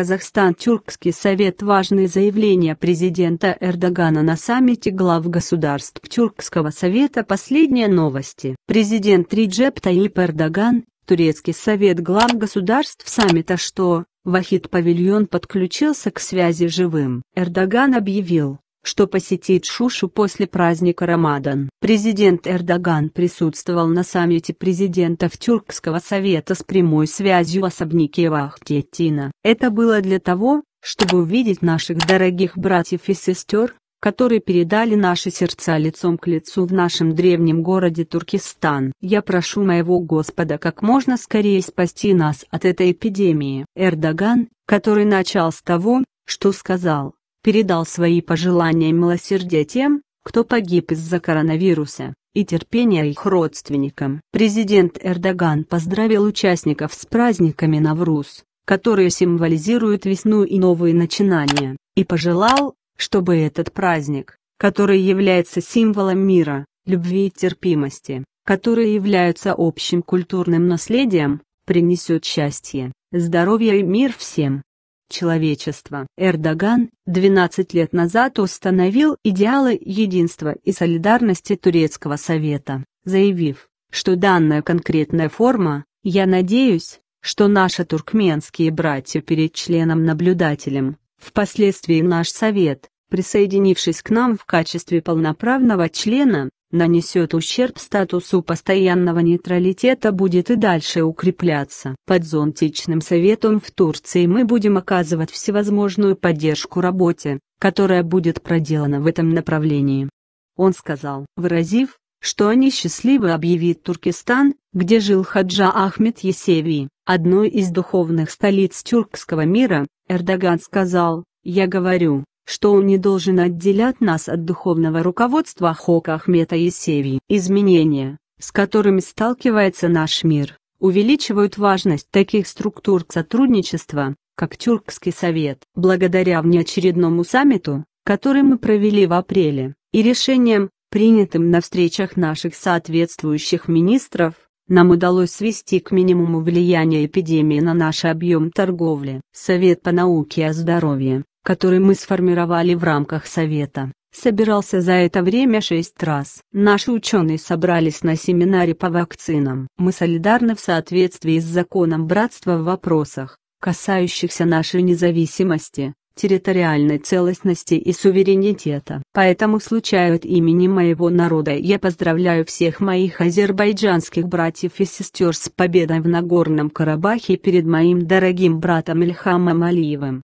Казахстан-Тюркский совет важные заявления президента Эрдогана на саммите глав государств Тюркского совета последние новости. Президент Риджеп Таип Эрдоган, Турецкий совет глав государств саммита что, Вахид Павильон подключился к связи живым. Эрдоган объявил, что посетит Шушу после праздника Рамадан. Президент Эрдоган присутствовал на саммите президентов Тюркского совета с прямой связью в особняке Вахтетина. Это было для того, чтобы увидеть наших дорогих братьев и сестер, которые передали наши сердца лицом к лицу в нашем древнем городе Туркестан. Я прошу моего Господа как можно скорее спасти нас от этой эпидемии. Эрдоган, который начал с того, что сказал, передал свои пожелания милосердия тем, кто погиб из-за коронавируса, и терпения их родственникам. Президент Эрдоган поздравил участников с праздниками Навруз, которые символизируют весну и новые начинания, и пожелал, чтобы этот праздник, который является символом мира, любви и терпимости, которые являются общим культурным наследием, принесет счастье, здоровье и мир всем человечества. Эрдоган 12 лет назад установил идеалы единства и солидарности Турецкого Совета, заявив, что данная конкретная форма, я надеюсь, что наши туркменские братья перед членом-наблюдателем, впоследствии наш Совет, присоединившись к нам в качестве полноправного члена, нанесет ущерб статусу постоянного нейтралитета будет и дальше укрепляться. Под зонтичным советом в Турции мы будем оказывать всевозможную поддержку работе, которая будет проделана в этом направлении. Он сказал, выразив, что они счастливы объявить Туркестан, где жил Хаджа Ахмед Есеви, одной из духовных столиц тюркского мира, Эрдоган сказал, я говорю, что он не должен отделять нас от духовного руководства Хока Ахмета Есеви. Изменения, с которыми сталкивается наш мир, увеличивают важность таких структур сотрудничества, как Тюркский совет. Благодаря внеочередному саммиту, который мы провели в апреле, и решениям, принятым на встречах наших соответствующих министров, нам удалось свести к минимуму влияние эпидемии на наш объем торговли. Совет по науке о здоровье который мы сформировали в рамках Совета, собирался за это время шесть раз. Наши ученые собрались на семинаре по вакцинам. Мы солидарны в соответствии с законом братства в вопросах, касающихся нашей независимости, территориальной целостности и суверенитета. Поэтому случаю от имени моего народа я поздравляю всех моих азербайджанских братьев и сестер с победой в Нагорном Карабахе перед моим дорогим братом Ильхамом Алиевым.